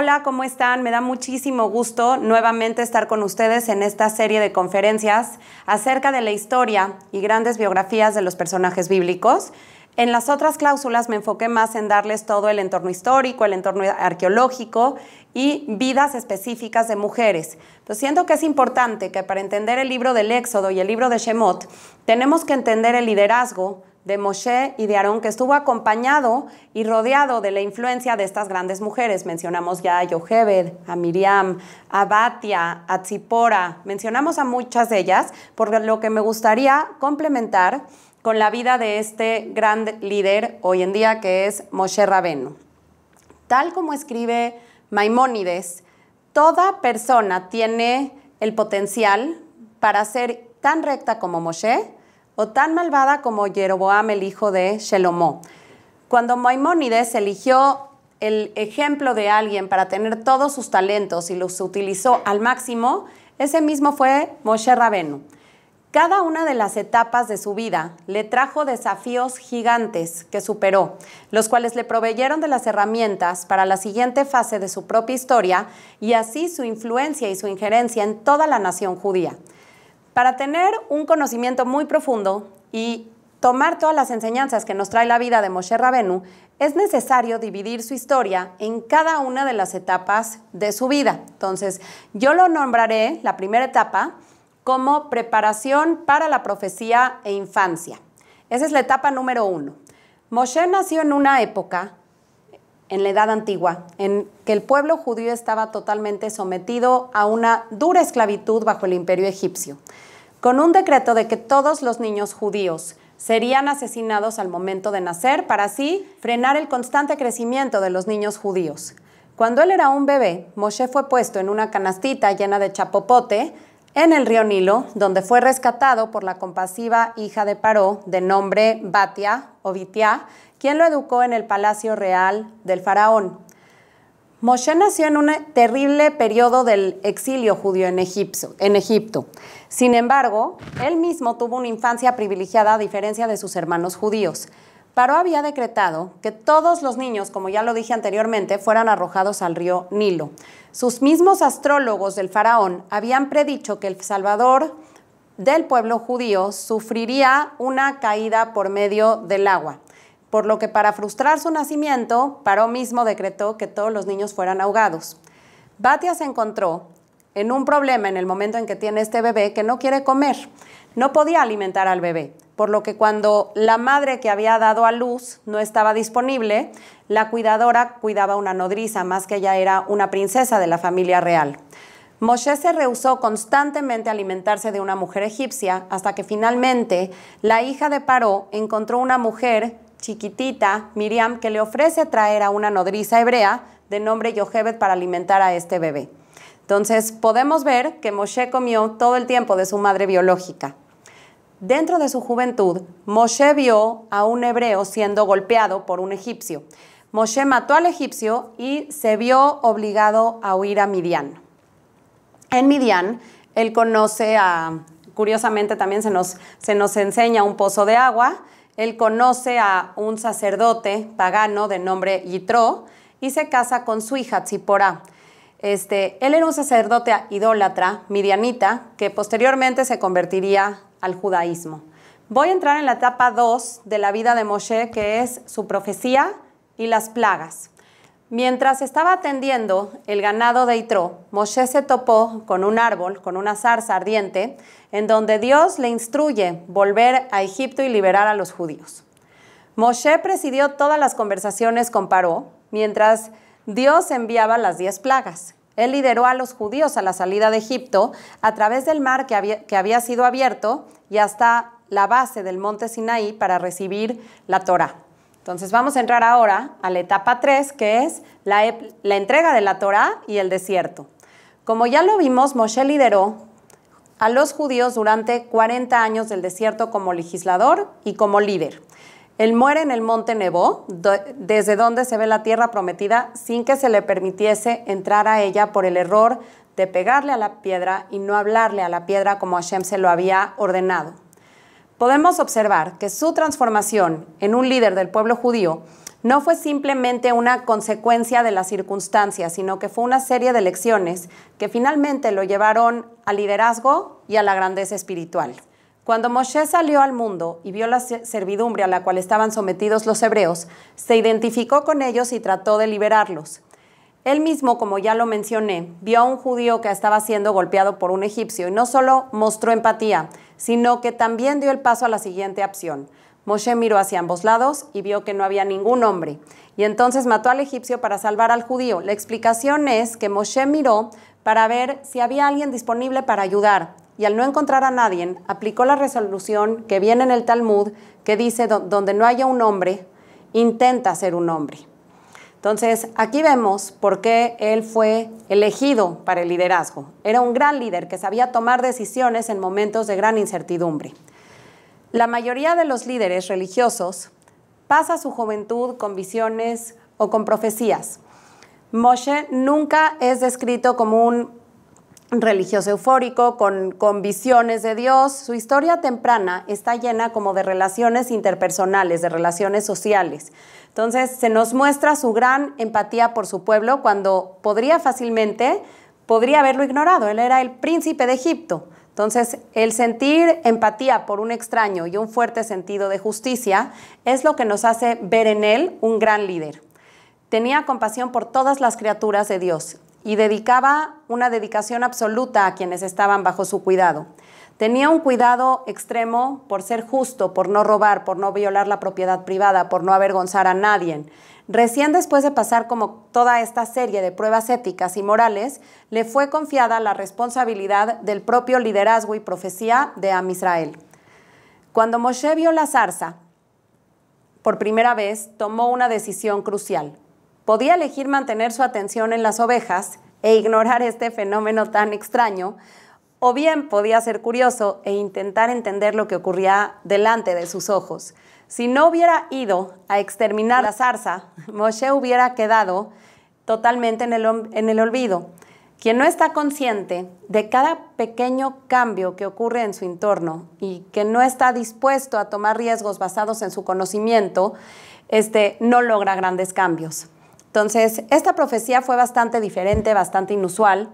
Hola, ¿cómo están? Me da muchísimo gusto nuevamente estar con ustedes en esta serie de conferencias acerca de la historia y grandes biografías de los personajes bíblicos. En las otras cláusulas me enfoqué más en darles todo el entorno histórico, el entorno arqueológico y vidas específicas de mujeres. Pues siento que es importante que para entender el libro del Éxodo y el libro de Shemot, tenemos que entender el liderazgo, de Moshe y de Aarón, que estuvo acompañado y rodeado de la influencia de estas grandes mujeres. Mencionamos ya a Yohebed, a Miriam, a Batia, a Tzipora, mencionamos a muchas de ellas, por lo que me gustaría complementar con la vida de este gran líder hoy en día que es Moshe Rabenu. Tal como escribe Maimónides, toda persona tiene el potencial para ser tan recta como Moshe, tan malvada como Jeroboam, el hijo de Shelomó. Cuando Maimónides eligió el ejemplo de alguien para tener todos sus talentos y los utilizó al máximo, ese mismo fue Moshe Rabenu. Cada una de las etapas de su vida le trajo desafíos gigantes que superó, los cuales le proveyeron de las herramientas para la siguiente fase de su propia historia y así su influencia y su injerencia en toda la nación judía. Para tener un conocimiento muy profundo y tomar todas las enseñanzas que nos trae la vida de Moshe Rabenu, es necesario dividir su historia en cada una de las etapas de su vida. Entonces, yo lo nombraré la primera etapa como preparación para la profecía e infancia. Esa es la etapa número uno. Moshe nació en una época en la Edad Antigua, en que el pueblo judío estaba totalmente sometido a una dura esclavitud bajo el imperio egipcio, con un decreto de que todos los niños judíos serían asesinados al momento de nacer para así frenar el constante crecimiento de los niños judíos. Cuando él era un bebé, Moshe fue puesto en una canastita llena de chapopote, en el río Nilo, donde fue rescatado por la compasiva hija de Paró de nombre Batia o Bitia, quien lo educó en el palacio real del faraón. Moshe nació en un terrible periodo del exilio judío en Egipto. Sin embargo, él mismo tuvo una infancia privilegiada a diferencia de sus hermanos judíos. Paró había decretado que todos los niños, como ya lo dije anteriormente, fueran arrojados al río Nilo. Sus mismos astrólogos del faraón habían predicho que el Salvador del pueblo judío sufriría una caída por medio del agua, por lo que para frustrar su nacimiento, Paró mismo decretó que todos los niños fueran ahogados. Batia se encontró en un problema en el momento en que tiene este bebé que no quiere comer. No podía alimentar al bebé, por lo que cuando la madre que había dado a luz no estaba disponible, la cuidadora cuidaba una nodriza, más que ella era una princesa de la familia real. Moshe se rehusó constantemente a alimentarse de una mujer egipcia hasta que finalmente la hija de Paró encontró una mujer chiquitita, Miriam, que le ofrece traer a una nodriza hebrea de nombre Yohebet para alimentar a este bebé. Entonces podemos ver que Moshe comió todo el tiempo de su madre biológica. Dentro de su juventud, Moshe vio a un hebreo siendo golpeado por un egipcio. Moshe mató al egipcio y se vio obligado a huir a Midian. En Midian, él conoce a, curiosamente también se nos, enseña un pozo de agua, él conoce a un sacerdote pagano de nombre Yitro y se casa con su hija Tziporá. Este, él era un sacerdote idólatra, midianita, que posteriormente se convertiría al judaísmo. Voy a entrar en la etapa 2 de la vida de Moshe, que es su profecía y las plagas. Mientras estaba atendiendo el ganado de Itró, Moshe se topó con un árbol, con una zarza ardiente, en donde Dios le instruye volver a Egipto y liberar a los judíos. Moshe presidió todas las conversaciones con Paró, mientras Dios enviaba las diez plagas. Él lideró a los judíos a la salida de Egipto a través del mar que había, sido abierto y hasta la base del monte Sinaí para recibir la Torah. Entonces vamos a entrar ahora a la etapa 3, que es la, la entrega de la Torah y el desierto. Como ya lo vimos, Moshe lideró a los judíos durante 40 años del desierto como legislador y como líder. Él muere en el monte Nebo, desde donde se ve la tierra prometida, sin que se le permitiese entrar a ella por el error de pegarle a la piedra y no hablarle a la piedra como Hashem se lo había ordenado. Podemos observar que su transformación en un líder del pueblo judío no fue simplemente una consecuencia de las circunstancias, sino que fue una serie de lecciones que finalmente lo llevaron al liderazgo y a la grandeza espiritual. Cuando Moshe salió al mundo y vio la servidumbre a la cual estaban sometidos los hebreos, se identificó con ellos y trató de liberarlos. Él mismo, como ya lo mencioné, vio a un judío que estaba siendo golpeado por un egipcio y no solo mostró empatía, sino que también dio el paso a la siguiente opción. Moshe miró hacia ambos lados y vio que no había ningún hombre, y entonces mató al egipcio para salvar al judío. La explicación es que Moshe miró para ver si había alguien disponible para ayudar, y al no encontrar a nadie, aplicó la resolución que viene en el Talmud que dice, donde no haya un hombre, intenta ser un hombre. Entonces, aquí vemos por qué él fue elegido para el liderazgo. Era un gran líder que sabía tomar decisiones en momentos de gran incertidumbre. La mayoría de los líderes religiosos pasa su juventud con visiones o con profecías. Moshe nunca es descrito como un religioso eufórico, con, con, visiones de Dios. Su historia temprana está llena como de relaciones interpersonales, de relaciones sociales. Entonces se nos muestra su gran empatía por su pueblo cuando podría fácilmente, podría haberlo ignorado. Él era el príncipe de Egipto. Entonces, el sentir empatía por un extraño y un fuerte sentido de justicia es lo que nos hace ver en él un gran líder. Tenía compasión por todas las criaturas de Dios y dedicaba una dedicación absoluta a quienes estaban bajo su cuidado. Tenía un cuidado extremo por ser justo, por no robar, por no violar la propiedad privada, por no avergonzar a nadie. Recién después de pasar como toda esta serie de pruebas éticas y morales, le fue confiada la responsabilidad del propio liderazgo y profecía de Am Israel. Cuando Moshe vio la zarza, por primera vez tomó una decisión crucial podía elegir mantener su atención en las ovejas e ignorar este fenómeno tan extraño, o bien podía ser curioso e intentar entender lo que ocurría delante de sus ojos. Si no hubiera ido a exterminar la zarza, Moshe hubiera quedado totalmente en el, en el olvido. Quien no está consciente de cada pequeño cambio que ocurre en su entorno y que no está dispuesto a tomar riesgos basados en su conocimiento, este, no logra grandes cambios. Entonces, esta profecía fue bastante diferente, bastante inusual,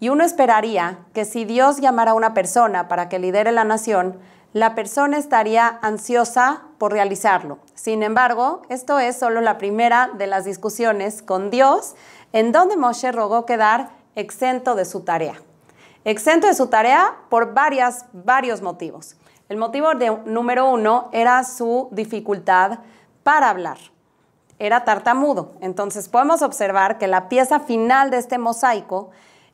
y uno esperaría que si Dios llamara a una persona para que lidere la nación, la persona estaría ansiosa por realizarlo. Sin embargo, esto es solo la primera de las discusiones con Dios en donde Moshe rogó quedar exento de su tarea. Exento de su tarea por varios motivos. El motivo número uno era su dificultad para hablar era tartamudo. Entonces podemos observar que la pieza final de este mosaico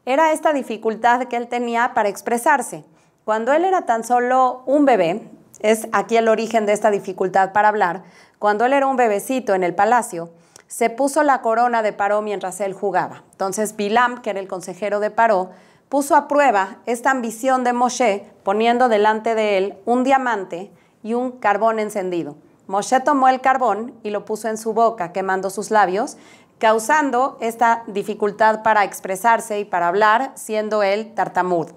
era esta dificultad que él tenía para expresarse. Cuando él era tan solo un bebé, es aquí el origen de esta dificultad para hablar, cuando él era un bebecito en el palacio, se puso la corona de Paró mientras él jugaba. Entonces Bilam, que era el consejero de Paró, puso a prueba esta ambición de Moshe poniendo delante de él un diamante y un carbón encendido. Moshe tomó el carbón y lo puso en su boca, quemando sus labios, causando esta dificultad para expresarse y para hablar, siendo él tartamudo.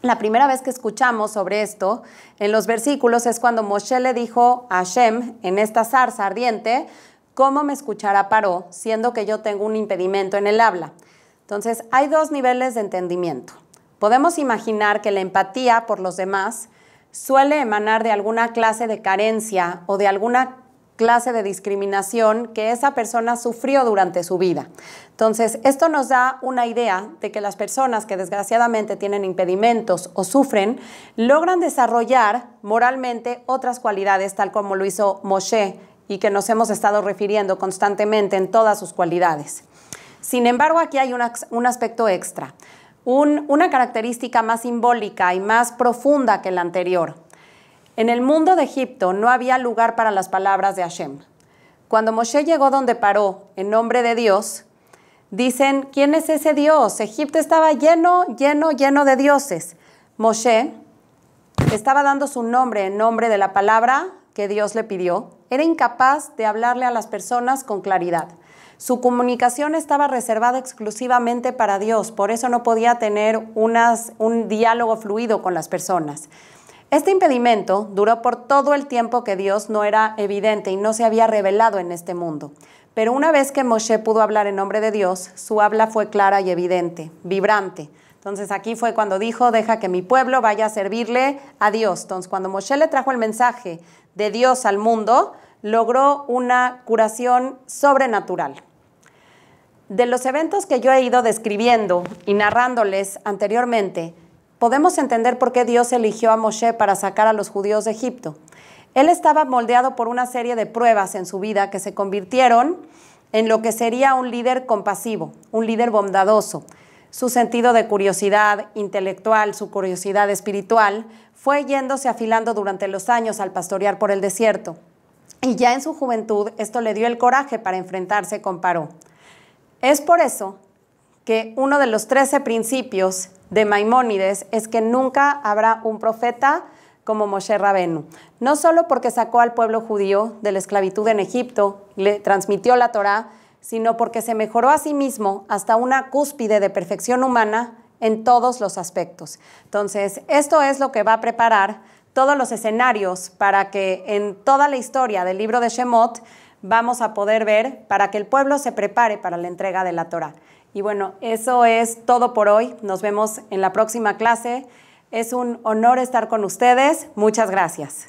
La primera vez que escuchamos sobre esto en los versículos es cuando Moshe le dijo a Hashem en esta zarza ardiente, ¿cómo me escuchará Paró, siendo que yo tengo un impedimento en el habla? Entonces, hay dos niveles de entendimiento. Podemos imaginar que la empatía por los demás suele emanar de alguna clase de carencia o de alguna clase de discriminación que esa persona sufrió durante su vida. Entonces, esto nos da una idea de que las personas que desgraciadamente tienen impedimentos o sufren, logran desarrollar moralmente otras cualidades, tal como lo hizo Moshe y que nos hemos estado refiriendo constantemente en todas sus cualidades. Sin embargo, aquí hay un, un aspecto extra una característica más simbólica y más profunda que la anterior. En el mundo de Egipto no había lugar para las palabras de Hashem. Cuando Moshe llegó donde paró en nombre de Dios, dicen, ¿quién es ese Dios? Egipto estaba lleno, lleno, lleno de dioses. Moshe estaba dando su nombre en nombre de la palabra que Dios le pidió era incapaz de hablarle a las personas con claridad. Su comunicación estaba reservada exclusivamente para Dios, por eso no podía tener un diálogo fluido con las personas. Este impedimento duró por todo el tiempo que Dios no era evidente y no se había revelado en este mundo. Pero una vez que Moshe pudo hablar en nombre de Dios, su habla fue clara y evidente, vibrante. Entonces aquí fue cuando dijo, deja que mi pueblo vaya a servirle a Dios. Entonces cuando Moshe le trajo el mensaje de Dios al mundo, logró una curación sobrenatural. De los eventos que yo he ido describiendo y narrándoles anteriormente, podemos entender por qué Dios eligió a Moshe para sacar a los judíos de Egipto. Él estaba moldeado por una serie de pruebas en su vida que se convirtieron en lo que sería un líder compasivo, un líder bondadoso. Su sentido de curiosidad intelectual, su curiosidad espiritual, fue yéndose afilando durante los años al pastorear por el desierto y ya en su juventud esto le dio el coraje para enfrentarse con Paró. Es por eso que uno de los trece principios de Maimónides es que nunca habrá un profeta como Moshe Rabenu, no solo porque sacó al pueblo judío de la esclavitud en Egipto, le transmitió la Torá, sino porque se mejoró a sí mismo hasta una cúspide de perfección humana en todos los aspectos. Entonces, esto es lo que va a preparar todos los escenarios para que en toda la historia del libro de Shemot vamos a poder ver para que el pueblo se prepare para la entrega de la Torah. Y bueno, eso es todo por hoy. Nos vemos en la próxima clase. Es un honor estar con ustedes. Muchas gracias.